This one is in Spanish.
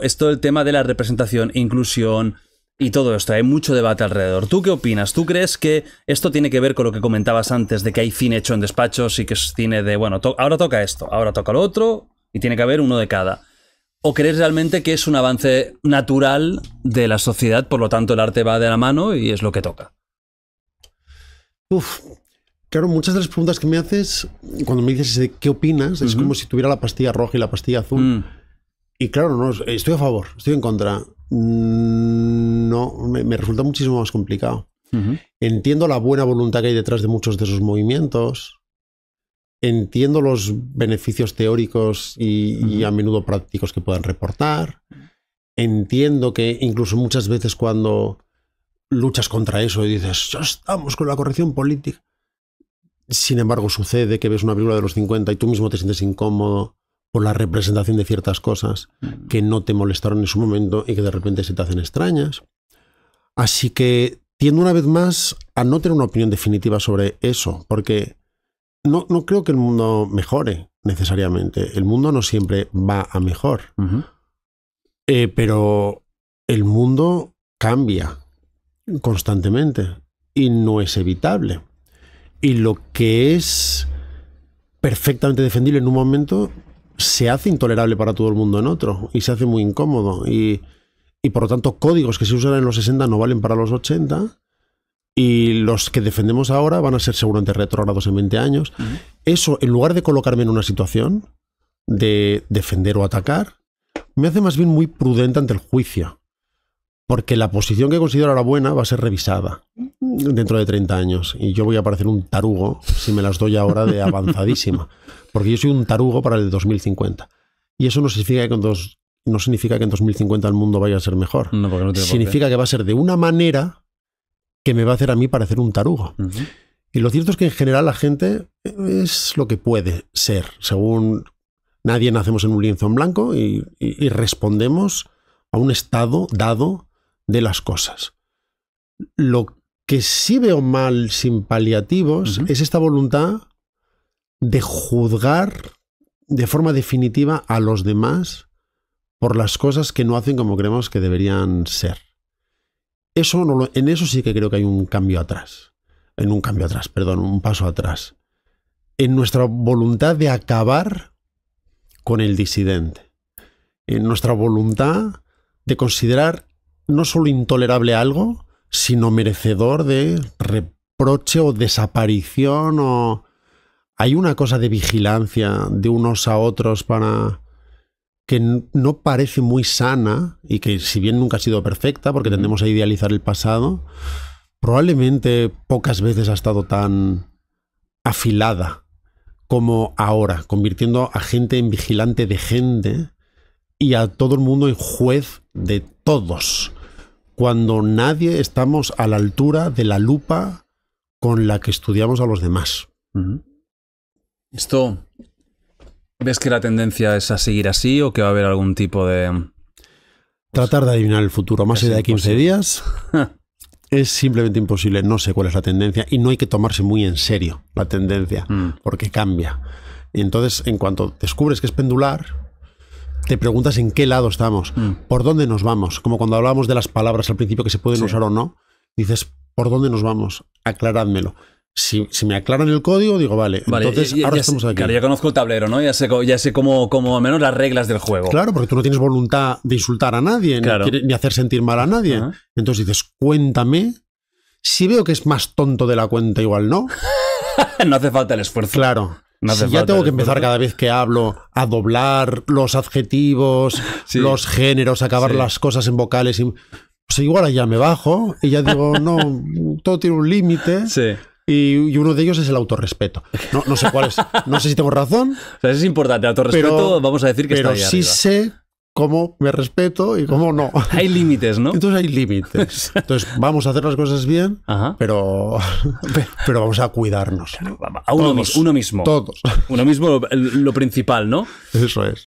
Esto el tema de la representación, inclusión y todo esto. Hay mucho debate alrededor. ¿Tú qué opinas? ¿Tú crees que esto tiene que ver con lo que comentabas antes de que hay cine hecho en despachos y que es cine de, bueno, ahora toca esto, ahora toca lo otro y tiene que haber uno de cada? ¿O crees realmente que es un avance natural de la sociedad, por lo tanto el arte va de la mano y es lo que toca? Uf, Claro, muchas de las preguntas que me haces, cuando me dices qué opinas, es como si tuviera la pastilla roja y la pastilla azul. Mm. Y claro, no, estoy a favor, estoy en contra. Mm, no, me, resulta muchísimo más complicado. Entiendo la buena voluntad que hay detrás de muchos de esos movimientos. Entiendo los beneficios teóricos y, y a menudo prácticos que puedan reportar. Entiendo que incluso muchas veces cuando luchas contra eso y dices, ya estamos con la corrección política sin embargo sucede que ves una película de los 50 y tú mismo te sientes incómodo por la representación de ciertas cosas mm. que no te molestaron en su momento y que de repente se te hacen extrañas. Así que tiendo una vez más a no tener una opinión definitiva sobre eso, porque no, creo que el mundo mejore necesariamente. El mundo no siempre va a mejor, eh, pero el mundo cambia constantemente y no es evitable y lo que es perfectamente defendible en un momento se hace intolerable para todo el mundo en otro y se hace muy incómodo. Y, por lo tanto, códigos que se usan en los 60 no valen para los 80 y los que defendemos ahora van a ser seguramente retrógrados en 20 años. Eso, en lugar de colocarme en una situación de defender o atacar, me hace más bien muy prudente ante el juicio porque la posición que considero ahora buena va a ser revisada dentro de 30 años y yo voy a parecer un tarugo si me las doy ahora de avanzadísima, porque yo soy un tarugo para el 2050. Y eso no significa que en no significa que en 2050 el mundo vaya a ser mejor. No, no significa que va a ser de una manera que me va a hacer a mí parecer un tarugo. Y lo cierto es que en general la gente es lo que puede ser, según nadie nacemos en un lienzo blanco y respondemos a un estado dado de las cosas. Lo que sí veo mal sin paliativos es esta voluntad de juzgar de forma definitiva a los demás por las cosas que no hacen como creemos que deberían ser. Eso en eso sí que creo que hay un cambio atrás. En un cambio atrás, perdón, un paso atrás. En nuestra voluntad de acabar con el disidente. En nuestra voluntad de considerar no solo intolerable algo, sino merecedor de reproche o desaparición o... Hay una cosa de vigilancia de unos a otros para que no parece muy sana y que si bien nunca ha sido perfecta, porque tendemos a idealizar el pasado, probablemente pocas veces ha estado tan afilada como ahora, convirtiendo a gente en vigilante de gente y a todo el mundo en juez de todos cuando nadie estamos a la altura de la lupa con la que estudiamos a los demás. Esto, ¿ves que la tendencia es a seguir así o que va a haber algún tipo de... Pues, Tratar de adivinar el futuro más allá de 15 días es simplemente imposible. No sé cuál es la tendencia y no hay que tomarse muy en serio la tendencia mm. porque cambia. Y entonces, en cuanto descubres que es pendular, te preguntas en qué lado estamos, mm. por dónde nos vamos. Como cuando hablábamos de las palabras al principio que se pueden usar o no, dices, ¿por dónde nos vamos? Aclarádmelo. Si, me aclaran el código, digo, vale, entonces ahora estamos aquí. ya conozco el tablero, ¿no? Ya sé, ya sé como, menos las reglas del juego. Claro, porque tú no tienes voluntad de insultar a nadie, ni, hacer sentir mal a nadie. Entonces dices, cuéntame. Si veo que es más tonto de la cuenta, igual no. no hace falta el esfuerzo. Claro si ya tengo eh, que empezar cada vez que hablo a doblar los adjetivos, los géneros, acabar las cosas en vocales. Y, pues igual ya me bajo y ya digo, no, todo tiene un límite. Sí. Y, uno de ellos es el autorrespeto. No, no sé cuál es, no sé si tengo razón. O sea, es importante, el autorrespeto, vamos a decir que está Pero sí sé cómo me respeto y cómo no. Hay límites, ¿no? Entonces hay límites. Entonces vamos a hacer las cosas bien, pero, pero vamos a cuidarnos. A uno, uno mismo. Todos. Uno mismo lo principal, ¿no? Eso es.